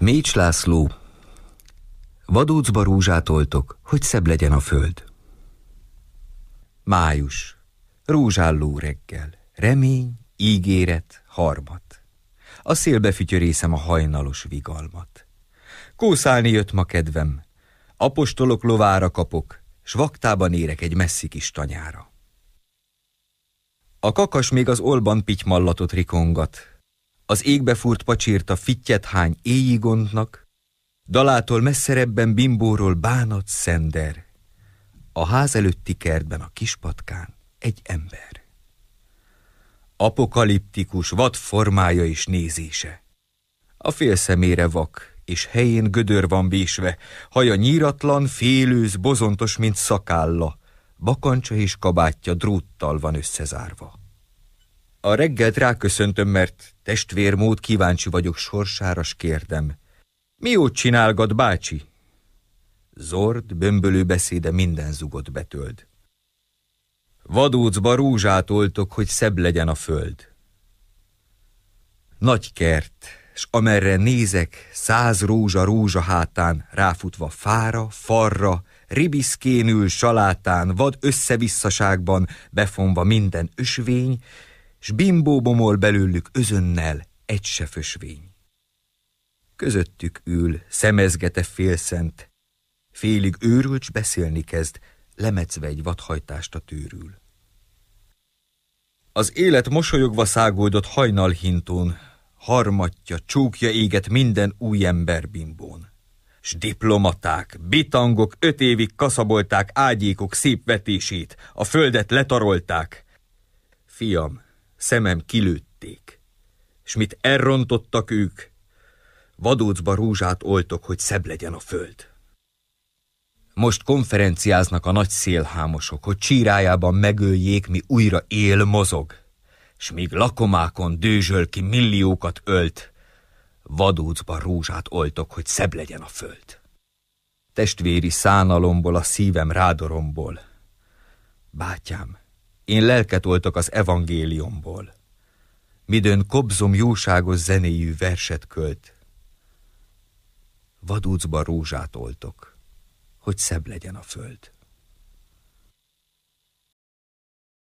Mécs László Vadócba rózsát oltok, hogy szebb legyen a föld. Május Rúzsálló reggel Remény, ígéret, harmat A szélbe fütyörészem a hajnalos vigalmat. Kószálni jött ma kedvem, apostolok lovára kapok, s vaktában érek egy messzi kis tanyára. A kakas még az olban pitymallatot rikongat, az égbe fúrt pacsírta fittyet hány gondnak? dalától messzerebben bimbóról bánat szender, a ház előtti kertben a kispatkán egy ember. Apokaliptikus vad formája és nézése. A félszemére vak, és helyén gödör van vésve, haja nyíratlan, félőz, bozontos, mint szakálla, bakancsa és kabátja dróttal van összezárva. A reggelt ráköszöntöm, mert testvérmód kíváncsi vagyok sorsára, s kérdem. Mi úgy csinálgat, bácsi? Zord, bömbölő beszéde minden zugot betöld. Vadócba rúzsát oltok, hogy szebb legyen a föld. Nagy kert, s amerre nézek, száz rózsa rózsa hátán, ráfutva fára, farra, ribiszkénül, salátán, vad összevisszaságban, befonva minden ösvény, s bimbó bomol belőlük özönnel egy se fösvény. Közöttük ül, szemezgete félszent, félig őrülcs beszélni kezd, lemecve egy vadhajtást a tűrül. Az élet mosolyogva szágódott hajnalhintón, harmatja, csúkja éget minden új ember bimbón. S diplomaták, bitangok öt évig kaszabolták ágyékok szép vetését, a földet letarolták. Fiam, szemem kilőtték. És mit elrontottak ők, vadócba rúzsát oltok, hogy szebb legyen a föld. Most konferenciáznak a nagy szélhámosok, hogy csírájában megöljék, mi újra él, mozog, s míg lakomákon dőzsöl ki milliókat ölt, vadócba rúzsát oltok, hogy szebb legyen a föld. Testvéri szánalomból a szívem rádoromból. Bátyám, én lelket oltok az evangéliumból. Midőn kobzom jóságos zenéjű verset költ. Vadúcba rózsát oltok, hogy szebb legyen a föld.